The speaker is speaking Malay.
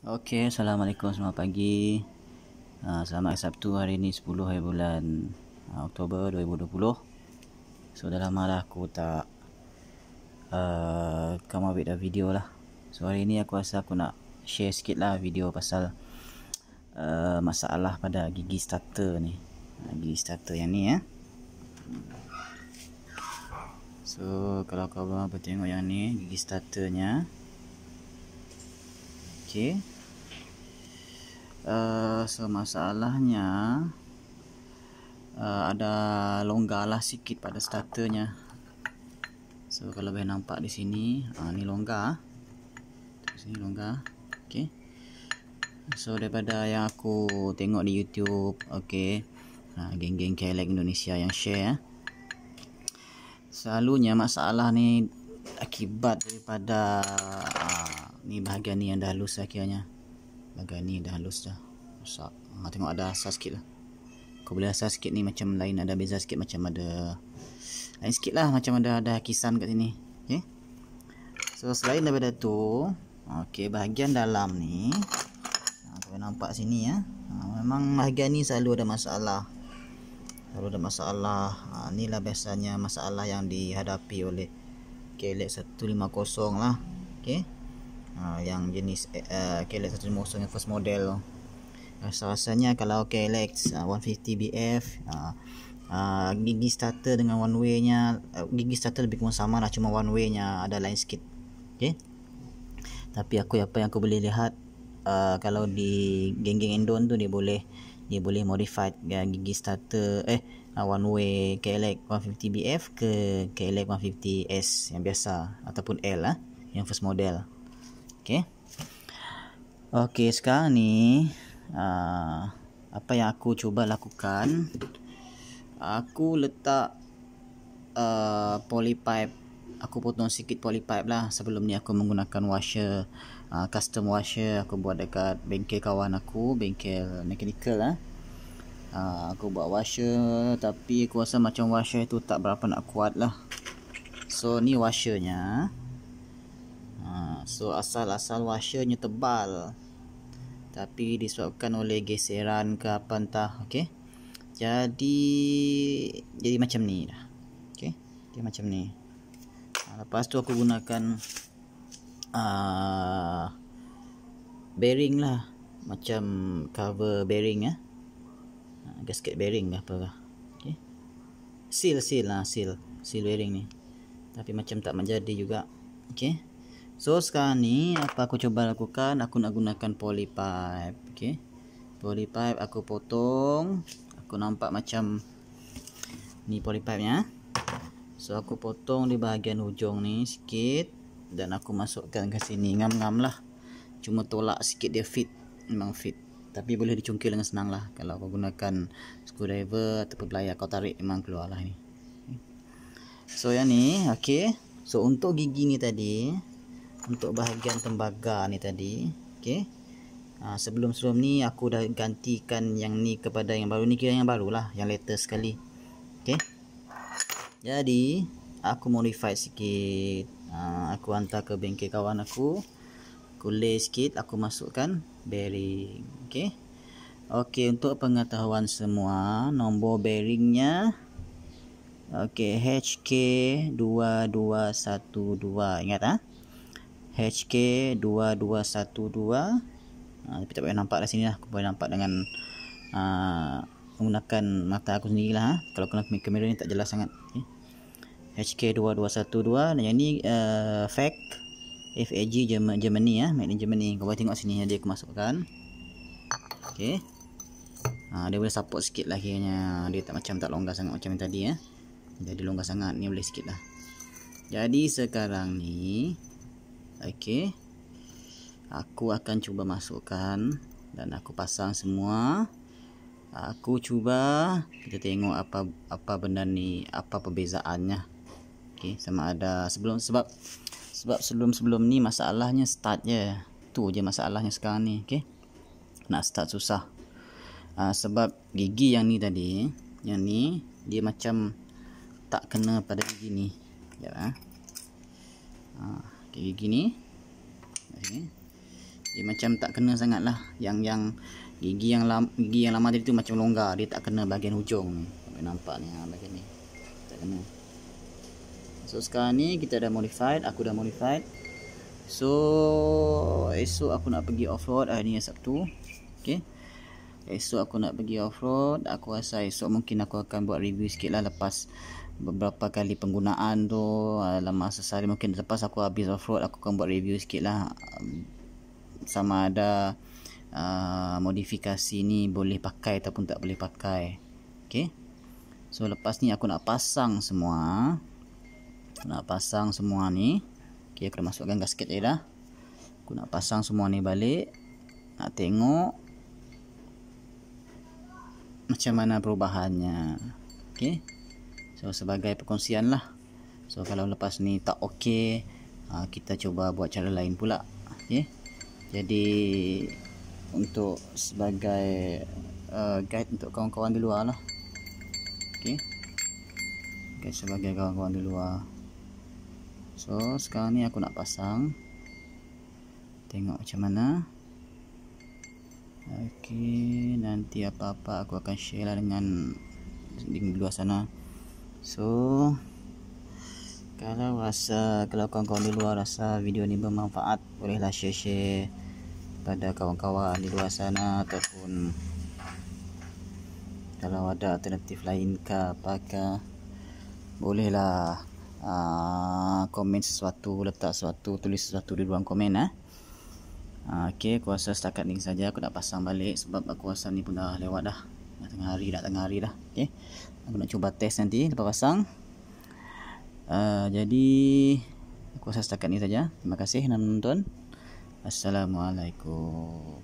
Okey, assalamualaikum semua pagi. Ah, selamat Sabtu hari ini 10 hari eh, bulan ah, Oktober 2020. So dah lama lah aku tak uh, come up with video lah. So hari ini aku rasa aku nak share sikit lah video pasal uh, masalah pada gigi starter ni. Gigi starter yang ni ya. Eh. So kalau kau orang tengok yang ni gigi starternya Okey. Uh, so masalahnya uh, ada longgarlah sikit pada starternya. So kalau boleh nampak di sini, ah uh, ni longgar. Di sini longgar. Okey. So daripada yang aku tengok di YouTube, okey. Ha uh, geng-geng Kelek Indonesia yang share eh. Selalunya masalah ni akibat daripada uh, ni bahagian ni yang dah halus lah kiranya bahagian ni dah halus dah rosak ha, tengok ada asas sikit lah kau boleh rasa sikit ni macam lain ada beza sikit macam ada lain sikit lah macam ada ada kisan kat sini ok so selain daripada tu ok bahagian dalam ni ha, kau nampak sini ya ha, memang bahagian ni selalu ada masalah selalu ada masalah lah biasanya masalah yang dihadapi oleh KLX150 lah ok Ha, yang jenis KLX uh, 150 yang first model rasa-rasanya kalau KLX uh, 150BF uh, uh, gigi starter dengan one way nya uh, gigi starter lebih kurang sama lah cuma one way nya ada lain sikit ok tapi aku apa yang aku boleh lihat uh, kalau di geng-geng endon tu dia boleh dia boleh modified uh, gigi starter eh uh, one way KLX 150BF ke KLX 150S yang biasa ataupun L lah yang first model okey. Okey, sekarang ni uh, apa yang aku cuba lakukan aku letak uh, polypipe aku potong sikit polypipe lah sebelum ni aku menggunakan washer uh, custom washer aku buat dekat bengkel kawan aku bengkel mechanical lah uh, aku buat washer tapi aku rasa macam washer itu tak berapa nak kuat lah so ni washernya so asal-asal washernya tebal tapi disebabkan oleh geseran ke apa entah okey jadi jadi macam ni dah okey dia macam ni ha, lepas tu aku gunakan uh, bearing lah macam cover bearing eh ha, gasket bearing ke apa lah okey seal seal lah seal seal bearing ni tapi macam tak menjadi juga okey So sekarang ni apa aku cuba lakukan aku nak gunakan poly pipe, okay? Poly pipe aku potong. Aku nampak macam ni poly pipe nya. So aku potong di bahagian hujung ni sikit dan aku masukkan ke sini ngam-ngam lah. Cuma tolak sikit dia fit. Memang fit. Tapi boleh dicungkil dengan senang lah. Kalau kau gunakan screwdriver ataupun belayar kau tarik memang keluar lah ni. So yang ni. Okay. So untuk gigi ni tadi untuk bahagian tembaga ni tadi okay. ha, ah, sebelum sebelum ni aku dah gantikan yang ni kepada yang baru ni kira yang baru lah yang later sekali okay. jadi aku modify sikit ha, aku hantar ke bengkel kawan aku aku lay sikit aku masukkan bearing ok ok untuk pengetahuan semua nombor bearingnya ok HK2212 ingat ha HK2212 uh, ah, Tapi tak payah nampak dari sini lah Aku boleh nampak dengan uh, Menggunakan mata aku sendiri lah ha. Ah. Kalau kena kamera ni tak jelas sangat okay. Eh. HK2212 Dan yang ni uh, FAG FAG Germany ya, Made in Germany Kau boleh tengok sini Dia aku masukkan Okay ha, Dia boleh support sikit lah akhirnya. Dia tak macam tak longgar sangat Macam yang tadi ya Jadi longgar sangat Ni boleh sikit lah Jadi sekarang ni Okay, aku akan cuba masukkan dan aku pasang semua aku cuba kita tengok apa apa benda ni apa perbezaannya okey sama ada sebelum sebab sebab sebelum-sebelum ni masalahnya start je tu je masalahnya sekarang ni okey nak start susah uh, sebab gigi yang ni tadi yang ni dia macam tak kena pada gigi ni ya ah uh. Okay, gigi ni okay. Eh. Dia macam tak kena sangat lah Yang yang gigi yang lama Gigi yang lama tadi tu macam longgar Dia tak kena bahagian hujung Boleh nampak ni ha, bahagian ni Tak kena So sekarang ni kita dah modified Aku dah modified So Esok aku nak pergi off-road Hari ni Sabtu Okay esok aku nak pergi off-road aku rasa esok mungkin aku akan buat review sikit lah lepas beberapa kali penggunaan tu dalam masa sehari mungkin lepas aku habis off-road aku akan buat review sikit lah sama ada uh, modifikasi ni boleh pakai ataupun tak boleh pakai ok so lepas ni aku nak pasang semua nak pasang semua ni ok aku dah masukkan gasket je dah aku nak pasang semua ni balik nak tengok macam mana perubahannya ok so sebagai perkongsian lah so kalau lepas ni tak ok ah, kita cuba buat cara lain pula ok jadi untuk sebagai uh, guide untuk kawan-kawan di luar lah ok guide sebagai kawan-kawan di luar so sekarang ni aku nak pasang tengok macam mana Okay, nanti apa-apa aku akan share lah dengan di luar sana. So kalau rasa kalau kawan-kawan di luar rasa video ni bermanfaat, bolehlah share-share pada kawan-kawan di luar sana ataupun kalau ada alternatif lain ke apakah bolehlah uh, komen sesuatu letak sesuatu tulis sesuatu di ruang komen eh? Ah, Okey, aku rasa setakat ni saja aku nak pasang balik sebab aku rasa ni pun dah lewat dah. Dah tengah hari dah, tengah hari dah. Okey. Aku nak cuba test nanti lepas pasang. Uh, jadi aku rasa setakat ni saja. Terima kasih kerana menonton. Assalamualaikum.